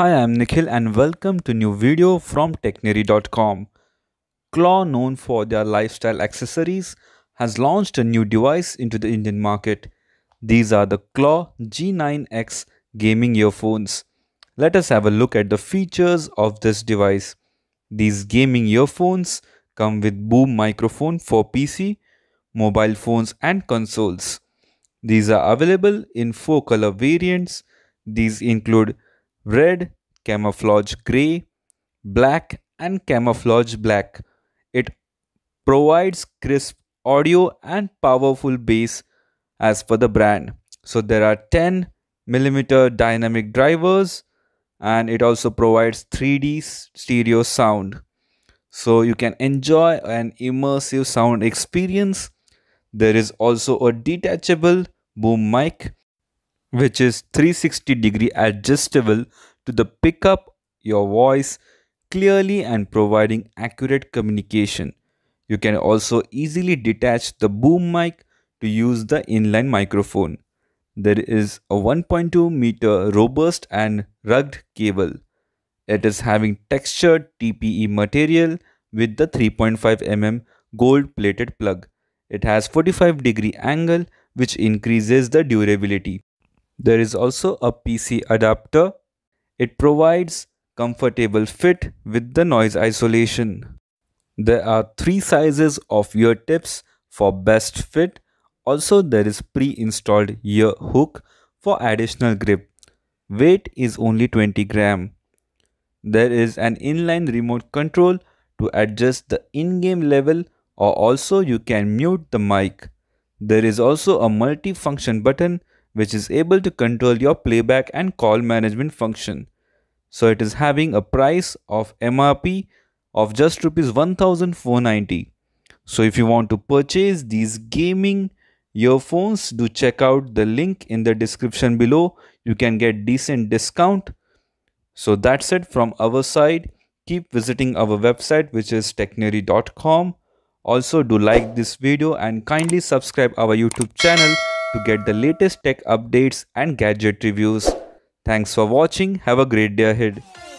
Hi, I'm Nikhil and welcome to new video from technery.com. Claw, known for their lifestyle accessories, has launched a new device into the Indian market. These are the Claw G9X gaming earphones. Let us have a look at the features of this device. These gaming earphones come with boom microphone for PC, mobile phones and consoles. These are available in four color variants. These include red, camouflage gray, black, and camouflage black. It provides crisp audio and powerful bass as per the brand. So there are 10 millimeter dynamic drivers and it also provides 3D stereo sound. So you can enjoy an immersive sound experience. There is also a detachable boom mic which is 360 degree adjustable to the pickup your voice clearly and providing accurate communication. You can also easily detach the boom mic to use the inline microphone. There is a 1.2 meter robust and rugged cable. It is having textured TPE material with the 3.5 mm gold plated plug. It has 45 degree angle which increases the durability. There is also a PC adapter. It provides comfortable fit with the noise isolation. There are three sizes of ear tips for best fit. Also, there is pre-installed ear hook for additional grip. Weight is only 20 gram. There is an inline remote control to adjust the in-game level or also you can mute the mic. There is also a multi-function button which is able to control your playback and call management function. So it is having a price of MRP of just rupees 1490. So if you want to purchase these gaming earphones, do check out the link in the description below. You can get decent discount. So that's it from our side. Keep visiting our website which is technery.com. Also do like this video and kindly subscribe our YouTube channel to get the latest tech updates and gadget reviews. Thanks for watching. Have a great day ahead.